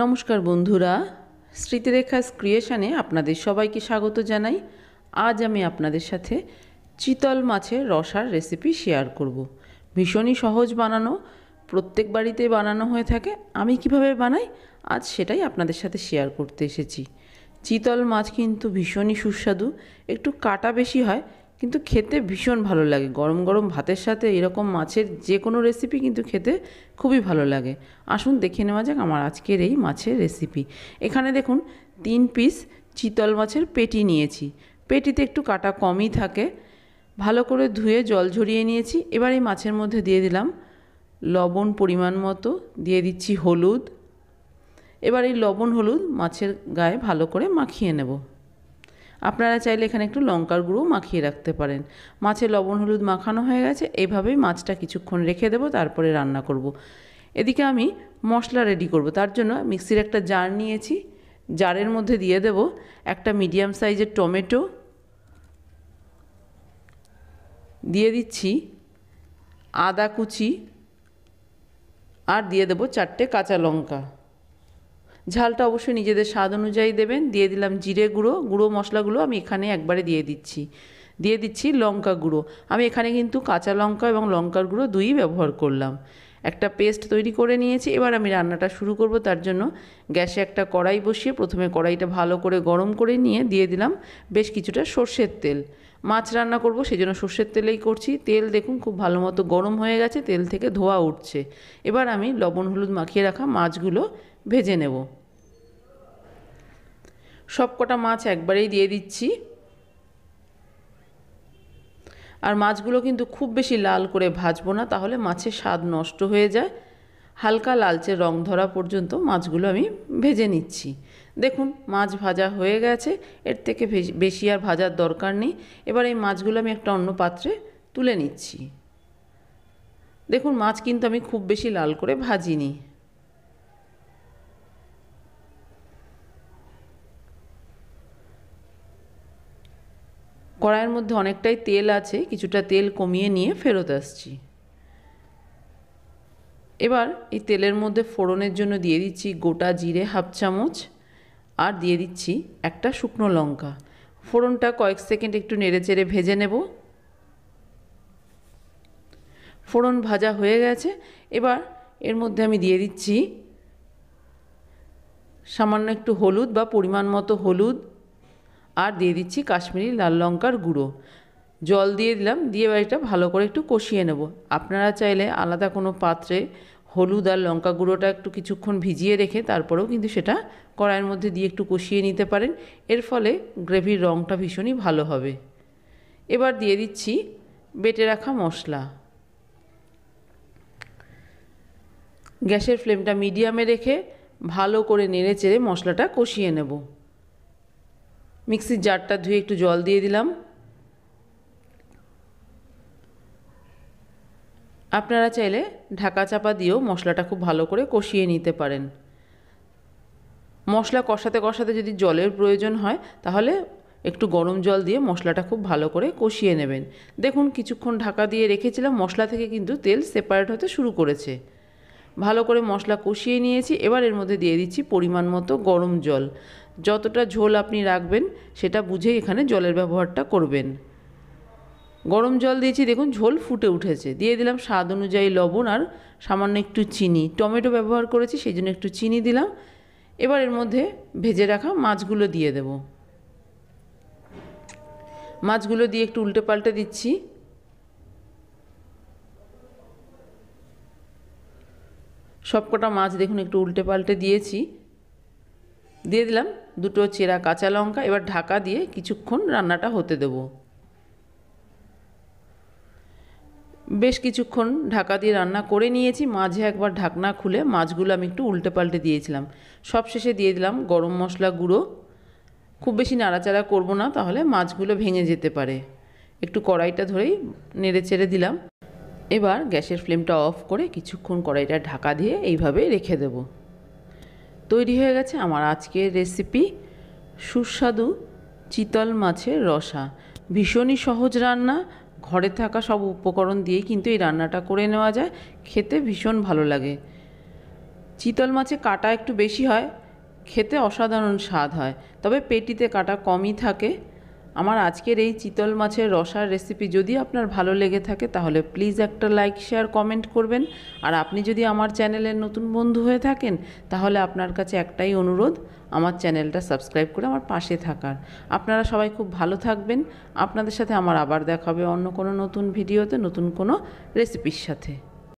নমস্কার বন্ধুরা স্মৃতিরেখা ক্রিয়েশানে আপনাদের সবাইকে স্বাগত জানাই আজ আমি আপনাদের সাথে চিতল মাছের রসার রেসিপি শেয়ার করব। ভীষণই সহজ বানানো প্রত্যেক বাড়িতে বানানো হয়ে থাকে আমি কিভাবে বানাই আজ সেটাই আপনাদের সাথে শেয়ার করতে এসেছি চিতল মাছ কিন্তু ভীষণই সুস্বাদু একটু কাটা বেশি হয় কিন্তু খেতে ভীষণ ভালো লাগে গরম গরম ভাতের সাথে এরকম মাছের যে কোনো রেসিপি কিন্তু খেতে খুবই ভালো লাগে আসুন দেখে নেওয়া যাক আমার আজকের এই মাছের রেসিপি এখানে দেখুন তিন পিস চিতল মাছের পেটি নিয়েছি পেটিতে একটু কাটা কমই থাকে ভালো করে ধুয়ে জল ঝরিয়ে নিয়েছি এবার এই মাছের মধ্যে দিয়ে দিলাম লবণ পরিমাণ মতো দিয়ে দিচ্ছি হলুদ এবার এই লবণ হলুদ মাছের গায়ে ভালো করে মাখিয়ে নেব আপনারা চাইলে এখানে একটু লঙ্কার গুঁড়ো মাখিয়ে রাখতে পারেন মাছে লবণ হলুদ মাখানো হয়ে গেছে এভাবেই মাছটা কিছুক্ষণ রেখে দেবো তারপরে রান্না করব। এদিকে আমি মশলা রেডি করব তার জন্য মিক্সির একটা জার নিয়েছি জারের মধ্যে দিয়ে দেব একটা মিডিয়াম সাইজের টমেটো দিয়ে দিচ্ছি আদা কুচি আর দিয়ে দেব চারটে কাঁচা লঙ্কা ঝালটা অবশ্যই নিজেদের স্বাদ অনুযায়ী দেবেন দিয়ে দিলাম জিরে গুঁড়ো গুঁড়ো মশলাগুলো আমি এখানে একবারে দিয়ে দিচ্ছি দিয়ে দিচ্ছি লঙ্কা গুঁড়ো আমি এখানে কিন্তু কাঁচা লঙ্কা এবং লঙ্কার গুঁড়ো দুই ব্যবহার করলাম একটা পেস্ট তৈরি করে নিয়েছি এবার আমি রান্নাটা শুরু করব তার জন্য গ্যাসে একটা কড়াই বসিয়ে প্রথমে কড়াইটা ভালো করে গরম করে নিয়ে দিয়ে দিলাম বেশ কিছুটা সর্ষের তেল মাছ রান্না করব সেই জন্য সর্ষের তেলেই করছি তেল দেখুন খুব ভালো মতো গরম হয়ে গেছে তেল থেকে ধোয়া উঠছে এবার আমি লবণ হলুদ মাখিয়ে রাখা মাছগুলো ভেজে নেব সব কটা মাছ একবারেই দিয়ে দিচ্ছি আর মাছগুলো কিন্তু খুব বেশি লাল করে ভাজবো না তাহলে মাছের স্বাদ নষ্ট হয়ে যায় হালকা লালচে রং ধরা পর্যন্ত মাছগুলো আমি ভেজে নিচ্ছি দেখুন মাছ ভাজা হয়ে গেছে এর থেকে বেশি আর ভাজার দরকার নেই এবার এই মাছগুলো আমি একটা অন্য পাত্রে তুলে নিচ্ছি দেখুন মাছ কিন্তু আমি খুব বেশি লাল করে ভাজিনি কড়াইয়ের মধ্যে অনেকটাই তেল আছে কিছুটা তেল কমিয়ে নিয়ে ফেরত আসছি এবার এই তেলের মধ্যে ফোড়নের জন্য দিয়ে দিচ্ছি গোটা জিরে হাফ চামচ আর দিয়ে দিচ্ছি একটা শুকনো লঙ্কা ফোড়নটা কয়েক সেকেন্ড একটু নেড়ে চেড়ে ভেজে নেব ফোড়ন ভাজা হয়ে গেছে এবার এর মধ্যে আমি দিয়ে দিচ্ছি সামান্য একটু হলুদ বা পরিমাণ মতো হলুদ আর দিয়ে দিচ্ছি কাশ্মীরি লাল লঙ্কার গুঁড়ো জল দিয়ে দিলাম দিয়ে এটা ভালো করে একটু কষিয়ে নেব আপনারা চাইলে আলাদা কোনো পাত্রে হলুদ আর লঙ্কা গুঁড়োটা একটু কিছুক্ষণ ভিজিয়ে রেখে তারপরেও কিন্তু সেটা কড়াইয়ের মধ্যে দিয়ে একটু কষিয়ে নিতে পারেন এর ফলে গ্রেভির রঙটা ভীষণই ভালো হবে এবার দিয়ে দিচ্ছি বেটে রাখা মশলা গ্যাসের ফ্লেমটা মিডিয়ামে রেখে ভালো করে নেড়ে চেড়ে মশলাটা কষিয়ে নেবো মিক্সির জারটা ধুয়ে একটু জল দিয়ে দিলাম আপনারা চাইলে ঢাকা চাপা দিয়েও মশলাটা খুব ভালো করে কষিয়ে নিতে পারেন মশলা কষাতে কষাতে যদি জলের প্রয়োজন হয় তাহলে একটু গরম জল দিয়ে মশলাটা খুব ভালো করে কষিয়ে নেবেন দেখুন কিছুক্ষণ ঢাকা দিয়ে রেখেছিলাম মশলা থেকে কিন্তু তেল সেপারেট হতে শুরু করেছে ভালো করে মশলা কষিয়ে নিয়েছি এবার এর মধ্যে দিয়ে দিচ্ছি পরিমাণ মতো গরম জল যতটা ঝোল আপনি রাখবেন সেটা বুঝে এখানে জলের ব্যবহারটা করবেন গরম জল দিয়েছি দেখুন ঝোল ফুটে উঠেছে দিয়ে দিলাম স্বাদ অনুযায়ী লবণ আর সামান্য একটু চিনি টমেটো ব্যবহার করেছি সেই জন্য একটু চিনি দিলাম এবার এর মধ্যে ভেজে রাখা মাছগুলো দিয়ে দেব মাছগুলো দিয়ে একটু উল্টে পাল্টে দিচ্ছি সবকটা মাছ দেখুন একটু উল্টে পাল্টে দিয়েছি দিয়ে দিলাম দুটো চেরা কাঁচা লঙ্কা এবার ঢাকা দিয়ে কিছুক্ষণ রান্নাটা হতে দেব বেশ কিছুক্ষণ ঢাকা দিয়ে রান্না করে নিয়েছি মাঝে একবার ঢাকনা খুলে মাছগুলো আমি একটু উল্টে পাল্টে দিয়েছিলাম সব শেষে দিয়ে দিলাম গরম মশলা গুঁড়ো খুব বেশি নাড়াচাড়া করব না তাহলে মাছগুলো ভেঙে যেতে পারে একটু কড়াইটা ধরেই নেড়ে চেড়ে দিলাম এবার গ্যাসের ফ্লেমটা অফ করে কিছুক্ষণ কড়াইটা ঢাকা দিয়ে এইভাবে রেখে দেবো তৈরি হয়ে গেছে আমার আজকের রেসিপি সুস্বাদু চিতল মাছের রসা ভীষণই সহজ রান্না ঘরে থাকা সব উপকরণ দিয়েই কিন্তু এই রান্নাটা করে নেওয়া যায় খেতে ভীষণ ভালো লাগে চিতল মাছে কাটা একটু বেশি হয় খেতে অসাধারণ স্বাদ হয় তবে পেটিতে কাটা কমই থাকে আমার আজকের এই চিতল মাছের রসার রেসিপি যদি আপনার ভালো লেগে থাকে তাহলে প্লিজ একটা লাইক শেয়ার কমেন্ট করবেন আর আপনি যদি আমার চ্যানেলের নতুন বন্ধু হয়ে থাকেন তাহলে আপনার কাছে একটাই অনুরোধ আমার চ্যানেলটা সাবস্ক্রাইব করে আমার পাশে থাকার আপনারা সবাই খুব ভালো থাকবেন আপনাদের সাথে আমার আবার দেখাবে অন্য কোনো নতুন ভিডিওতে নতুন কোনো রেসিপির সাথে